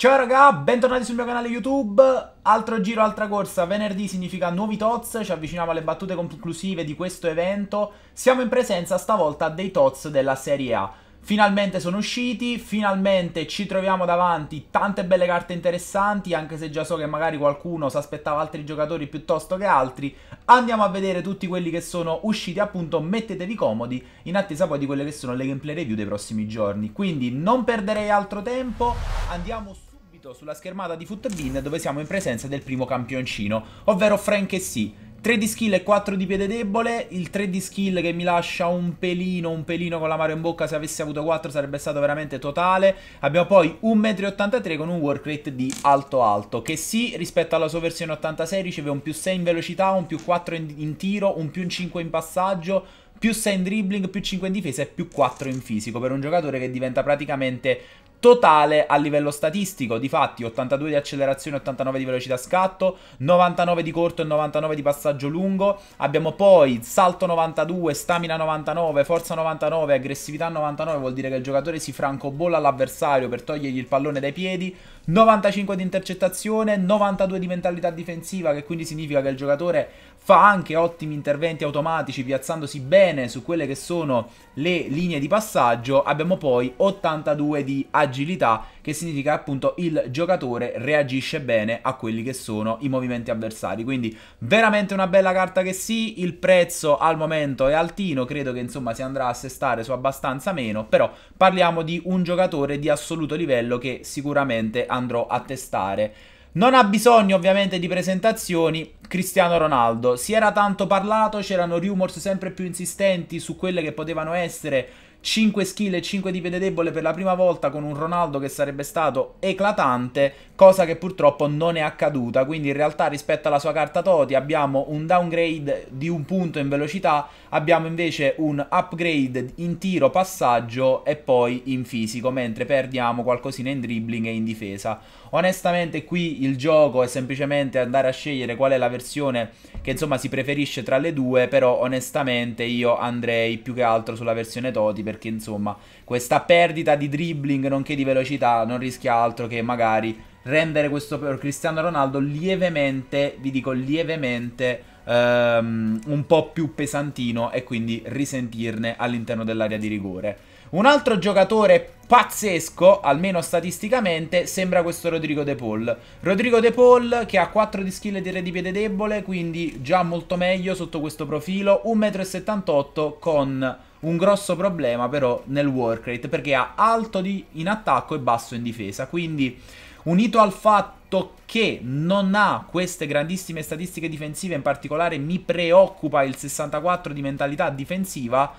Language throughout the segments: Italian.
Ciao raga, bentornati sul mio canale YouTube, altro giro, altra corsa, venerdì significa nuovi tots, ci avviciniamo alle battute conclusive di questo evento, siamo in presenza stavolta dei tots della Serie A. Finalmente sono usciti, finalmente ci troviamo davanti tante belle carte interessanti, anche se già so che magari qualcuno si aspettava altri giocatori piuttosto che altri, andiamo a vedere tutti quelli che sono usciti, appunto mettetevi comodi in attesa poi di quelle che sono le gameplay review dei prossimi giorni. Quindi non perderei altro tempo, andiamo su diretto sulla schermata di Footbin dove siamo in presenza del primo campioncino, ovvero Frank e sì. 3 di skill e 4 di piede debole, il 3 di skill che mi lascia un pelino, un pelino con la mano in bocca, se avessi avuto 4 sarebbe stato veramente totale. Abbiamo poi 1,83 m con un work rate di alto alto, che sì, rispetto alla sua versione 86 riceve un più 6 in velocità, un più 4 in, in tiro, un più 5 in passaggio, più 6 in dribbling, più 5 in difesa e più 4 in fisico per un giocatore che diventa praticamente totale a livello statistico. Difatti 82 di accelerazione, 89 di velocità scatto, 99 di corto e 99 di passaggio lungo. Abbiamo poi salto 92, stamina 99, forza 99, aggressività 99, vuol dire che il giocatore si francobolla all'avversario per togliergli il pallone dai piedi. 95 di intercettazione, 92 di mentalità difensiva, che quindi significa che il giocatore fa anche ottimi interventi automatici piazzandosi bene su quelle che sono le linee di passaggio. Abbiamo poi 82 di agilità agilità che significa appunto il giocatore reagisce bene a quelli che sono i movimenti avversari. Quindi veramente una bella carta che sì, il prezzo al momento è altino, credo che insomma si andrà a sestare su abbastanza meno, però parliamo di un giocatore di assoluto livello che sicuramente andrò a testare. Non ha bisogno ovviamente di presentazioni Cristiano Ronaldo. Si era tanto parlato, c'erano rumors sempre più insistenti su quelle che potevano essere 5 skill e 5 di piede debole per la prima volta con un Ronaldo che sarebbe stato eclatante, cosa che purtroppo non è accaduta, quindi in realtà rispetto alla sua carta Toti abbiamo un downgrade di un punto in velocità, abbiamo invece un upgrade in tiro, passaggio e poi in fisico, mentre perdiamo qualcosina in dribbling e in difesa. Onestamente qui il gioco è semplicemente andare a scegliere qual è la versione che insomma si preferisce tra le due, però onestamente io andrei più che altro sulla versione Toti perché insomma questa perdita di dribbling nonché di velocità non rischia altro che magari rendere questo Cristiano Ronaldo lievemente, vi dico lievemente, ehm, un po' più pesantino e quindi risentirne all'interno dell'area di rigore. Un altro giocatore pazzesco, almeno statisticamente, sembra questo Rodrigo De Paul. Rodrigo De Paul che ha 4 di skill e 3 di piede debole, quindi già molto meglio sotto questo profilo, 1,78 m con un grosso problema però nel workrate perché ha alto di, in attacco e basso in difesa. Quindi unito al fatto che non ha queste grandissime statistiche difensive, in particolare mi preoccupa il 64 di mentalità difensiva,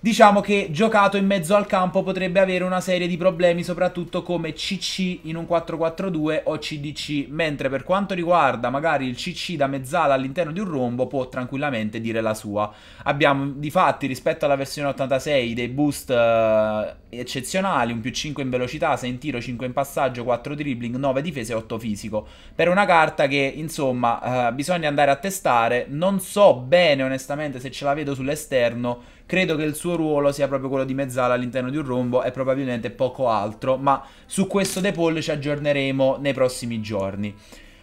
Diciamo che giocato in mezzo al campo potrebbe avere una serie di problemi, soprattutto come CC in un 4-4-2 o CDC, mentre per quanto riguarda magari il CC da mezzala all'interno di un rombo può tranquillamente dire la sua. Abbiamo di fatti rispetto alla versione 86 dei boost eh, eccezionali, un più 5 in velocità, 6 in tiro, 5 in passaggio, 4 dribbling, 9 difese e 8 fisico. Per una carta che insomma eh, bisogna andare a testare, non so bene onestamente se ce la vedo sull'esterno, credo che il suo suo ruolo sia proprio quello di mezzala all'interno di un rombo e probabilmente poco altro, ma su questo De Paul ci aggiorneremo nei prossimi giorni.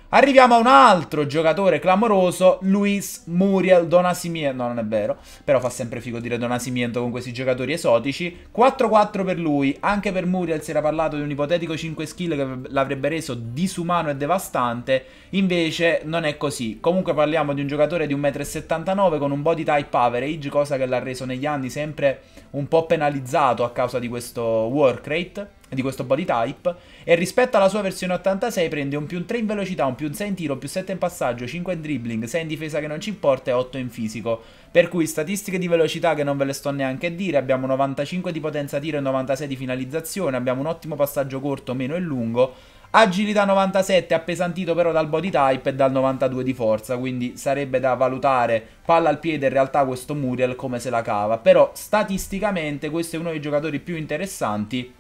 Arriviamo a un altro giocatore clamoroso, Luis Muriel Donasimiento. No, non è vero, però fa sempre figo dire Donasimiento con questi giocatori esotici. 4-4 per lui, anche per Muriel si era parlato di un ipotetico 5 skill che l'avrebbe reso disumano e devastante, invece non è così. Comunque parliamo di un giocatore di 1,79m con un body type average, cosa che l'ha reso negli anni sempre un po' penalizzato a causa di questo work rate di questo body type e rispetto alla sua versione 86 prende un più 3 in velocità, un più 6 in tiro, un più 7 in passaggio, 5 in dribbling, 6 in difesa che non ci importa e 8 in fisico. Per cui statistiche di velocità che non ve le sto neanche a dire, abbiamo 95 di potenza tiro e 96 di finalizzazione, abbiamo un ottimo passaggio corto, meno e lungo, agilità 97 appesantito però dal body type e dal 92 di forza, quindi sarebbe da valutare palla al piede in realtà questo Muriel come se la cava, però statisticamente questo è uno dei giocatori più interessanti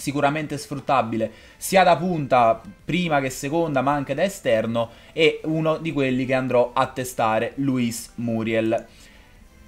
sicuramente sfruttabile sia da punta prima che seconda ma anche da esterno e uno di quelli che andrò a testare Luis Muriel.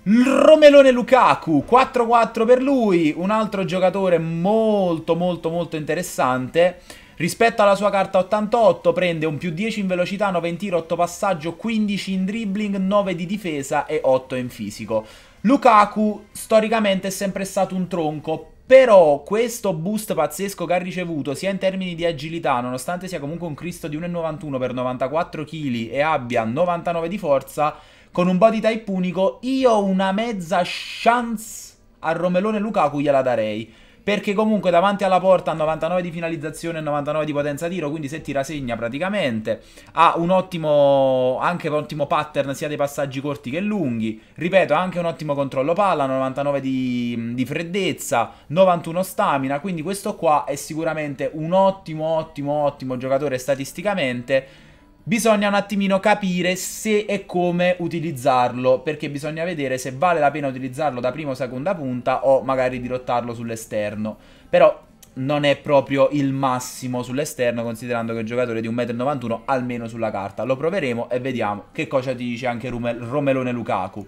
Romelone Lukaku, 4-4 per lui, un altro giocatore molto molto molto interessante. Rispetto alla sua carta 88 prende un più 10 in velocità, 9 in tiro, 8 passaggio, 15 in dribbling, 9 di difesa e 8 in fisico. Lukaku storicamente è sempre stato un tronco, però questo boost pazzesco che ha ricevuto sia in termini di agilità, nonostante sia comunque un Cristo di 1,91 per 94 kg e abbia 99 di forza, con un body type unico, io una mezza chance a Romelone Lukaku gliela darei perché comunque davanti alla porta ha 99 di finalizzazione e 99 di potenza tiro, quindi se tira segna praticamente, ha un ottimo, anche un ottimo pattern sia dei passaggi corti che lunghi, ripeto ha anche un ottimo controllo palla, 99 di, di freddezza, 91 stamina, quindi questo qua è sicuramente un ottimo, ottimo, ottimo giocatore statisticamente, Bisogna un attimino capire se e come utilizzarlo, perché bisogna vedere se vale la pena utilizzarlo da prima o seconda punta o magari dirottarlo sull'esterno. Però non è proprio il massimo sull'esterno, considerando che è un giocatore di 1,91m almeno sulla carta. Lo proveremo e vediamo che cosa ti dice anche Romelone Lukaku.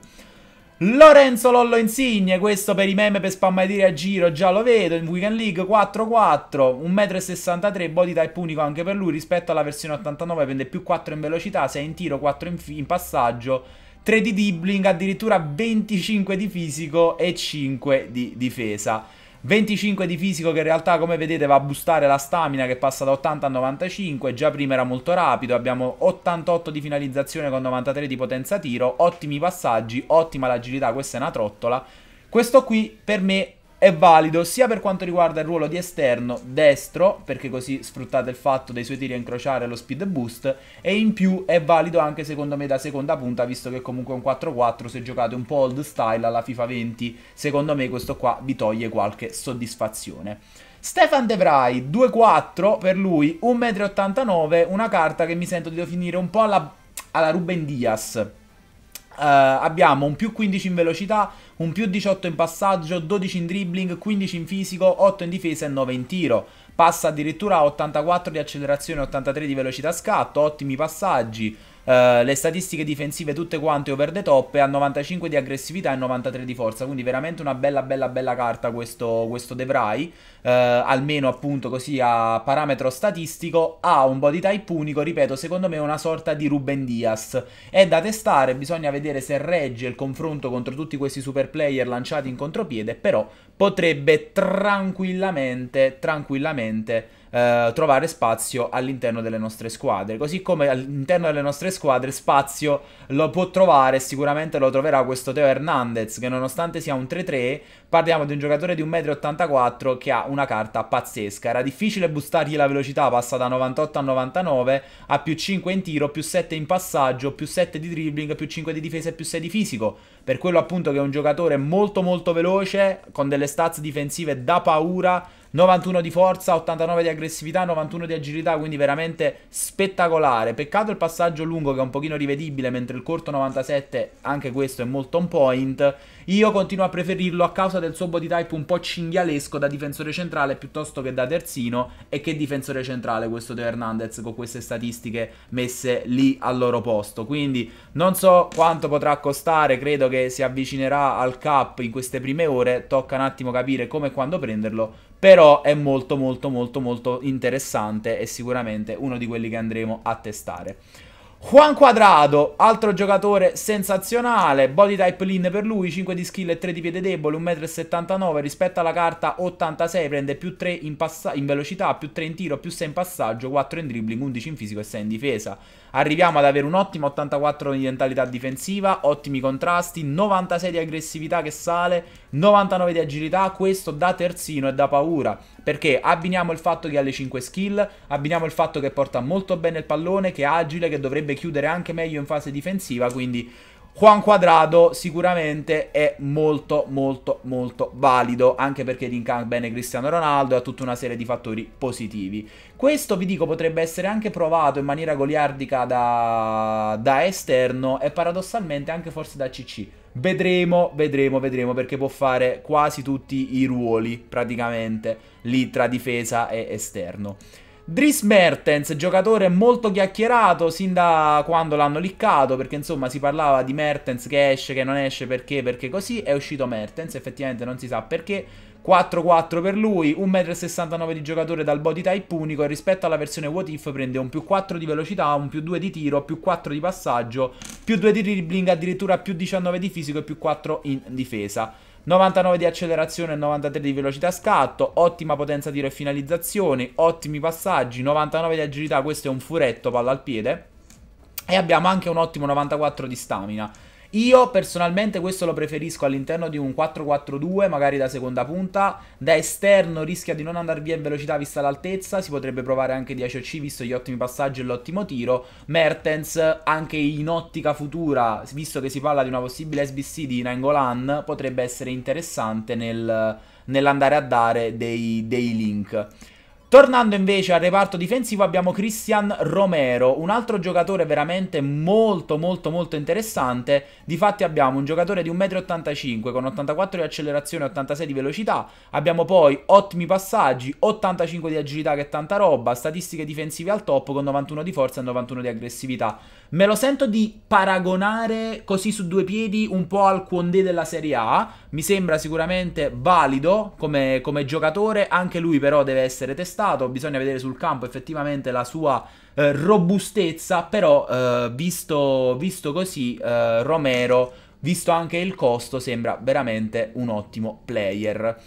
Lorenzo Lollo Insigne, questo per i meme per spammadire a giro, già lo vedo, in Weekend League 4-4, 1,63 m, body type unico anche per lui rispetto alla versione 89, prende più 4 in velocità, 6 in tiro, 4 in, in passaggio, 3 di dribbling, addirittura 25 di fisico e 5 di difesa. 25 di fisico che in realtà come vedete va a boostare la stamina che passa da 80 a 95, già prima era molto rapido, abbiamo 88 di finalizzazione con 93 di potenza tiro, ottimi passaggi, ottima l'agilità, questa è una trottola. Questo qui per me è valido sia per quanto riguarda il ruolo di esterno destro, perché così sfruttate il fatto dei suoi tiri a incrociare lo speed boost, e in più è valido anche secondo me da seconda punta, visto che comunque è un 4-4, se giocate un po' old style alla FIFA 20, secondo me questo qua vi toglie qualche soddisfazione. Stefan De Vrij, 2-4 per lui, 1,89 m, una carta che mi sento di definire un po' alla, alla Ruben Diaz Uh, abbiamo un più 15 in velocità, un più 18 in passaggio, 12 in dribbling, 15 in fisico, 8 in difesa e 9 in tiro. Passa addirittura a 84 di accelerazione, 83 di velocità scatto, ottimi passaggi, eh, le statistiche difensive tutte quante over the top e ha 95 di aggressività e 93 di forza quindi veramente una bella bella bella carta questo, questo De uh, almeno appunto così a parametro statistico ha un body type unico ripeto secondo me è una sorta di Ruben Dias è da testare bisogna vedere se regge il confronto contro tutti questi super player lanciati in contropiede però potrebbe tranquillamente tranquillamente eh, trovare spazio all'interno delle nostre squadre. Così come all'interno delle nostre squadre spazio lo può trovare, sicuramente lo troverà questo Teo Hernandez, che nonostante sia un 3-3, parliamo di un giocatore di 1,84 m che ha una carta pazzesca. Era difficile boostargli la velocità, passa da 98 a 99, ha più 5 in tiro, più 7 in passaggio, più 7 di dribbling, più 5 di difesa e più 6 di fisico. Per quello appunto che è un giocatore molto molto veloce, con delle stats difensive da paura, 91 di forza, 89 di aggressività, 91 di agilità, quindi veramente spettacolare. Peccato il passaggio lungo che è un pochino rivedibile, mentre il corto 97, anche questo è molto on point. Io continuo a preferirlo a causa del suo body type un po' cinghialesco da difensore centrale piuttosto che da terzino e che difensore centrale questo Teo Hernandez con queste statistiche messe lì al loro posto. Quindi non so quanto potrà costare, credo che si avvicinerà al cap in queste prime ore, tocca un attimo capire come e quando prenderlo però è molto molto molto molto interessante e sicuramente uno di quelli che andremo a testare. Juan Quadrado, altro giocatore sensazionale, body type lean per lui, 5 di skill e 3 di piede debole, 1,79m rispetto alla carta 86, prende più 3 in, in, velocità, più 3 in tiro, più 6 in passaggio, 4 in dribbling, 11 in fisico e 6 in difesa. Arriviamo ad avere un ottimo 84 di mentalità difensiva, ottimi contrasti, 96 di aggressività che sale, 99 di agilità, questo da terzino e da paura perché abbiniamo il fatto che ha le 5 skill, abbiniamo il fatto che porta molto bene il pallone, che è agile, che dovrebbe chiudere anche meglio in fase difensiva, quindi Juan Quadrado sicuramente è molto molto molto valido anche perché rinca bene Cristiano Ronaldo e ha tutta una serie di fattori positivi. Questo vi dico potrebbe essere anche provato in maniera goliardica da, da esterno e paradossalmente anche forse da CC Vedremo, vedremo, vedremo, perché può fare quasi tutti i ruoli praticamente lì tra difesa e esterno. Dries Mertens, giocatore molto chiacchierato sin da quando l'hanno liccato, perché insomma si parlava di Mertens che esce, che non esce, perché, perché così, è uscito Mertens, effettivamente non si sa perché, 4-4 per lui, 1,69 m di giocatore dal body type unico e rispetto alla versione What If prende un più 4 di velocità, un più 2 di tiro, più 4 di passaggio, più 2 di dribbling, addirittura più 19 di fisico e più 4 in difesa. 99 di accelerazione e 93 di velocità scatto, ottima potenza di e finalizzazioni, ottimi passaggi, 99 di agilità, questo è un furetto palla al piede e abbiamo anche un ottimo 94 di stamina. Io personalmente questo lo preferisco all'interno di un 4-4-2, magari da seconda punta. Da esterno rischia di non andare via in velocità vista l'altezza, si potrebbe provare anche Diacioc visto gli ottimi passaggi e l'ottimo tiro. Mertens anche in ottica futura, visto che si parla di una possibile SBC di Nangolan, potrebbe essere interessante nel, nell'andare a dare dei, dei link. Tornando invece al reparto difensivo abbiamo Cristian Romero, un altro giocatore veramente molto molto molto interessante. Difatti abbiamo un giocatore di 1,85m con 84 di accelerazione e 86 di velocità, abbiamo poi ottimi passaggi, 85 di agilità che è tanta roba, statistiche difensive al top con 91 di forza e 91 di aggressività. Me lo sento di paragonare così su due piedi un po' al Quondé della Serie A, mi sembra sicuramente valido come, come giocatore, anche lui però deve essere testato stato, bisogna vedere sul campo effettivamente la sua eh, robustezza, però eh, visto, visto, così eh, Romero, visto anche il costo, sembra veramente un ottimo player.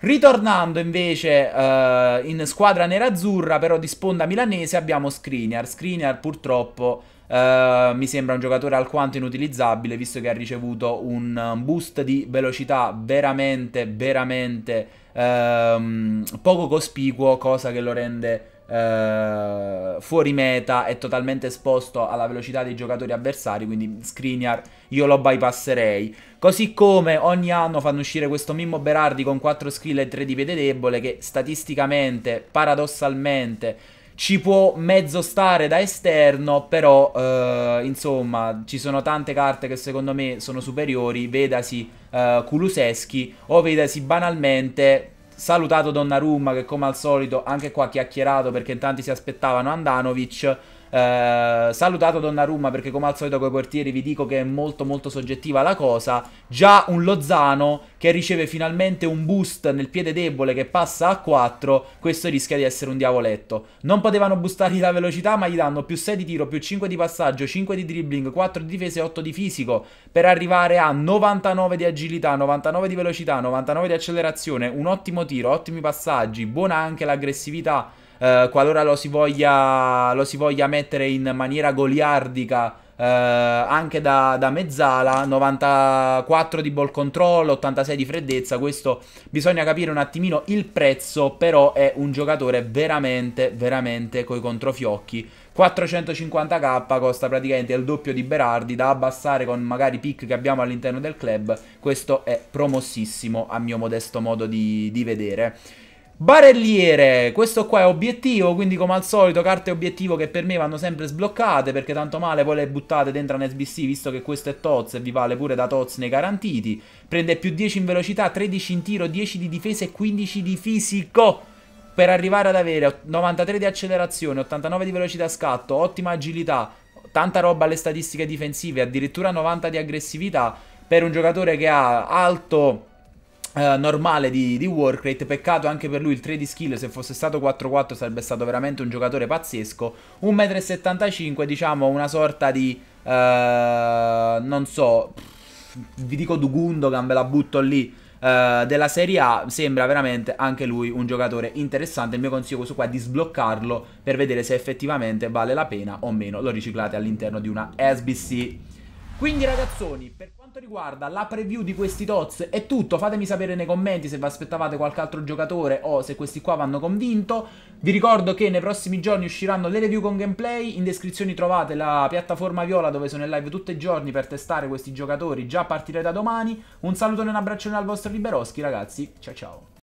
Ritornando invece eh, in squadra nerazzurra, però di sponda milanese, abbiamo Skriniar. Skriniar purtroppo eh, mi sembra un giocatore alquanto inutilizzabile visto che ha ricevuto un boost di velocità veramente, veramente uh, poco cospicuo, cosa che lo rende Uh, fuori meta e totalmente esposto alla velocità dei giocatori avversari, quindi Skriniar io lo bypasserei. Così come ogni anno fanno uscire questo Mimmo Berardi con 4 skill e 3 di piede debole che statisticamente, paradossalmente ci può mezzo stare da esterno, però eh, insomma ci sono tante carte che secondo me sono superiori, vedasi eh, Kuluseschi o vedasi banalmente salutato Donnarumma che come al solito anche qua ha chiacchierato perché in tanti si aspettavano Andanovic eh, salutato Donnarumma perché come al solito coi portieri vi dico che è molto molto soggettiva la cosa. Già un Lozano che riceve finalmente un boost nel piede debole che passa a 4, questo rischia di essere un diavoletto. Non potevano boostargli la velocità ma gli danno più 6 di tiro, più 5 di passaggio, 5 di dribbling, 4 di difesa e 8 di fisico per arrivare a 99 di agilità, 99 di velocità, 99 di accelerazione, un ottimo tiro, ottimi passaggi, buona anche l'aggressività eh, qualora lo si, voglia, lo si voglia mettere in maniera goliardica eh, anche da, da, mezzala, 94 di ball control, 86 di freddezza, questo bisogna capire un attimino il prezzo, però è un giocatore veramente, veramente coi controfiocchi. 450k costa praticamente il doppio di Berardi da abbassare con magari i pick che abbiamo all'interno del club, questo è promossissimo a mio modesto modo di, di vedere. Barelliere, questo qua è obiettivo, quindi come al solito carte obiettivo che per me vanno sempre sbloccate perché tanto male voi le buttate dentro un SBC visto che questo è Toz e vi vale pure da Toz nei garantiti. Prende più 10 in velocità, 13 in tiro, 10 di difesa e 15 di fisico per arrivare ad avere 93 di accelerazione, 89 di velocità scatto, ottima agilità, tanta roba alle statistiche difensive, addirittura 90 di aggressività per un giocatore che ha alto Uh, normale di, di Warcrate. Peccato anche per lui il 3 di skill. Se fosse stato 4-4 sarebbe stato veramente un giocatore pazzesco. 1,75m, diciamo una sorta di. Uh, non so. Pff, vi dico Dugundogan, ve la butto lì. Uh, della Serie A sembra veramente anche lui un giocatore interessante. Il mio consiglio questo qua è di sbloccarlo per vedere se effettivamente vale la pena o meno. Lo riciclate all'interno di una SBC. Quindi, ragazzoni, per quanto riguarda la preview di questi Tots è tutto, fatemi sapere nei commenti se vi aspettavate qualche altro giocatore o se questi qua vanno convinto. Vi ricordo che nei prossimi giorni usciranno le review con gameplay, in descrizione trovate la piattaforma viola dove sono in live tutti i giorni per testare questi giocatori già a partire da domani. Un saluto e un abbraccione al vostro Liberoschi ragazzi, ciao ciao!